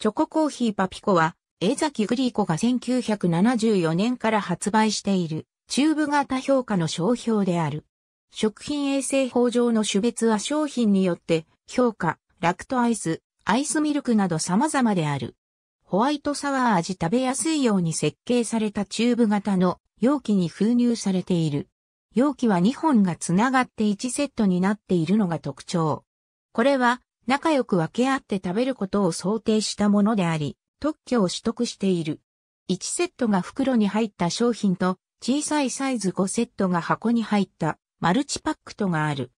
チョココーヒーパピコは、江崎グリーコが1974年から発売している、チューブ型評価の商標である。食品衛生法上の種別は商品によって、評価、ラクトアイス、アイスミルクなど様々である。ホワイトサワー味食べやすいように設計されたチューブ型の容器に封入されている。容器は2本がつながって1セットになっているのが特徴。これは仲良く分け合って食べることを想定したものであり、特許を取得している。1セットが袋に入った商品と、小さいサイズ5セットが箱に入ったマルチパックとがある。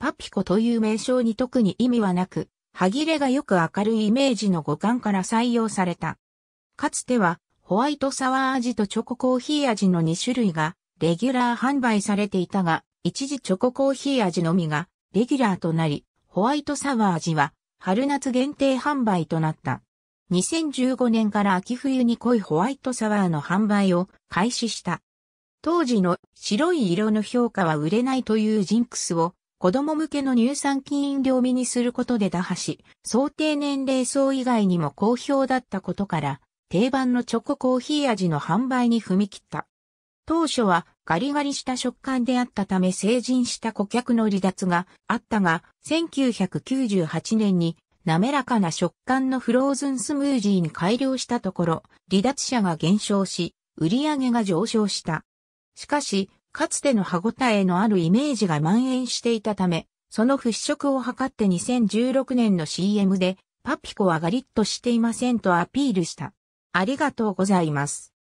パピコという名称に特に意味はなく、歯切れがよく明るいイメージの五感から採用された。かつては、ホワイトサワー味とチョココーヒー味の2種類が、レギュラー販売されていたが、一時チョココーヒー味のみが、レギュラーとなり、ホワイトサワー味は春夏限定販売となった。2015年から秋冬に濃いホワイトサワーの販売を開始した。当時の白い色の評価は売れないというジンクスを子供向けの乳酸菌飲料味にすることで打破し、想定年齢層以外にも好評だったことから、定番のチョココーヒー味の販売に踏み切った。当初はガリガリした食感であったため成人した顧客の離脱があったが、1998年に滑らかな食感のフローズンスムージーに改良したところ、離脱者が減少し、売り上げが上昇した。しかし、かつての歯ごたえのあるイメージが蔓延していたため、その払拭を図って2016年の CM で、パピコはガリッとしていませんとアピールした。ありがとうございます。